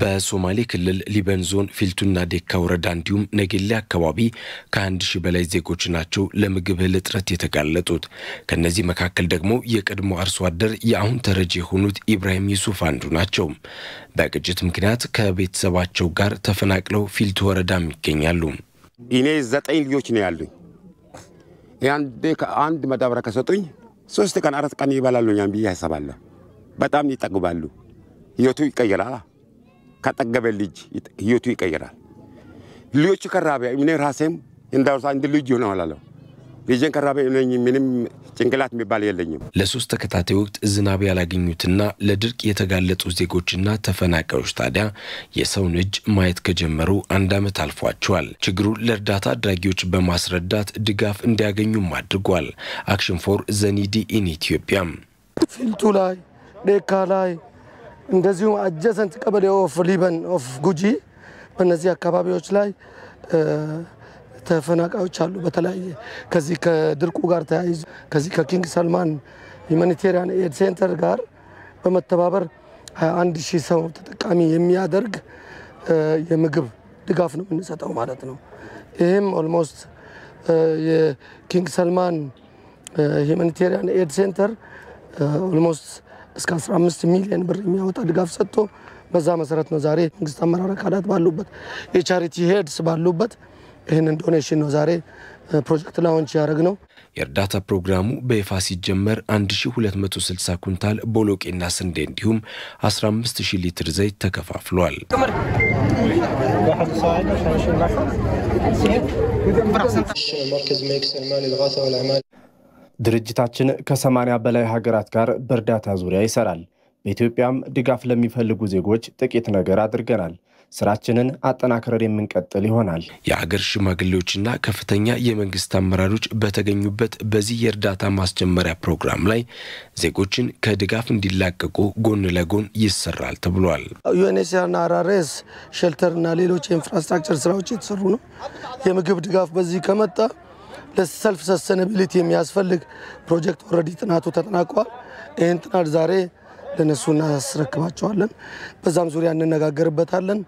በሶማሌ ክልል ሊበን ዞን ፊልቱና ዴካ ወረዳ እንዲሁም ነጌሌ አካባቢ ከአንድ ሺህ በላይ ዜጎች ናቸው ለምግብ እህል እጥረት የተጋለጡት። ከእነዚህ መካከል ደግሞ የቀድሞ አርሶ አደር የአሁን ተረጂ የሆኑት ኢብራሂም ዩሱፍ አንዱ ናቸው። በግጭት ምክንያት ከቤተሰባቸው ጋር ተፈናቅለው ፊልቱ ወረዳም ይገኛሉ። እኔ ዘጠኝ ልጆች ነው ያሉኝ። አንድ መዳበሪያ ከሰጡኝ ሶስት ቀን አራት ቀን ይበላሉኛን ብዬ ያሰባለሁ። በጣም ይጠግባሉ። ህይወቱ ይቀየራል። ከጠገበ ልጅ ህይወቱ ይቀይራል። ልጆቹ ከራበ እኔ ራሴም እንዳውሳ እንድ ልጅ ሆነ ልጅን ከራበ ምንም ጭንቅላት የሚባል የለኝም። ለሶስት ተከታታይ ወቅት ዝናብ ያላገኙትና ለድርቅ የተጋለጡ ዜጎችና ተፈናቃዮች ታዲያ የሰውን እጅ ማየት ከጀመሩ አንድ ዓመት አልፏቸዋል። ችግሩን ለእርዳታ አድራጊዎች በማስረዳት ድጋፍ እንዲያገኙም አድርጓል። አክሽን ፎር ዘኒዲ ኢን ኢትዮጵያ ፊልቱ ላይ ዴካ ላይ እንደዚሁ አጀሰንት ቀበሌ ኦፍ ሊበን ኦፍ ጉጂ በእነዚህ አካባቢዎች ላይ ተፈናቃዮች አሉ። በተለያየ ከዚህ ከድርቁ ጋር ተያይዞ ከዚህ ከኪንግ ሰልማን ሁማኒቴሪያን ኤድ ሴንተር ጋር በመተባበር አንድ ሺህ ሰው ተጠቃሚ የሚያደርግ የምግብ ድጋፍ ነው የምንሰጠው ማለት ነው። ይህም ኦልሞስት የኪንግ ሰልማን ዩማኒቴሪያን ኤድ ሴንተር ኦልሞስት እስከ 15 ሚሊዮን ብር የሚያወጣ ድጋፍ ሰጥቶ በዛ መሰረት ነው ዛሬ መንግስት አመራር አካላት ባሉበት የቻሪቲ ሄድስ ባሉበት ይህንን ዶኔሽን ነው ዛሬ ፕሮጀክት ላውንች ያደረግ ነው። የእርዳታ ፕሮግራሙ በይፋ ሲጀመር 1260 ኩንታል ቦሎቄና ስንዴ እንዲሁም 15000 ሊትር ዘይት ተከፋፍሏል። ድርጅታችን ከሰማንያ በላይ ሀገራት ጋር በእርዳታ ዙሪያ ይሰራል። በኢትዮጵያም ድጋፍ ለሚፈልጉ ዜጎች ጥቂት ነገር አድርገናል። ስራችንን አጠናክረን የምንቀጥል ይሆናል። የአገር ሽማግሌዎችና ከፍተኛ የመንግስት አመራሮች በተገኙበት በዚህ የእርዳታ ማስጀመሪያ ፕሮግራም ላይ ዜጎችን ከድጋፍ እንዲላቀቁ ጎን ለጎን ይሰራል ተብሏል። ዩኤንኤችሲአርና አርአርኤስ ሼልተርና ሌሎች የኢንፍራስትራክቸር ስራዎች የተሰሩ ነው። የምግብ ድጋፍ በዚህ ከመጣ ለሰልፍ ሰስተነቢሊቲ የሚያስፈልግ ፕሮጀክት ኦልሬዲ ጥናቱ ተጠናቋል። ይህን ጥናት ዛሬ ለነሱ እናስረክባቸዋለን። በዛም ዙሪያ እንነጋገርበታለን።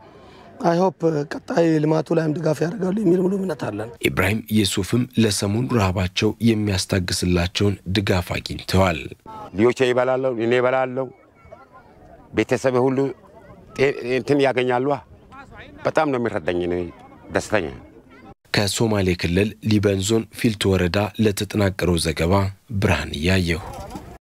አይሆፕ ቀጣይ ልማቱ ላይም ድጋፍ ያደርጋሉ የሚል ሙሉ እምነት አለን። ኢብራሂም የሱፍም ለሰሙን ረሃባቸው የሚያስታግስላቸውን ድጋፍ አግኝተዋል። ልጆቼ ይበላለሁ፣ እኔ ይበላለሁ፣ ቤተሰብ ሁሉ እንትን ያገኛሉ። በጣም ነው የሚረዳኝ፣ ደስተኛ ከሶማሌ ክልል ሊበን ዞን ወረዳ ለተጠናቀረው ዘገባ ብርሃን እያየሁ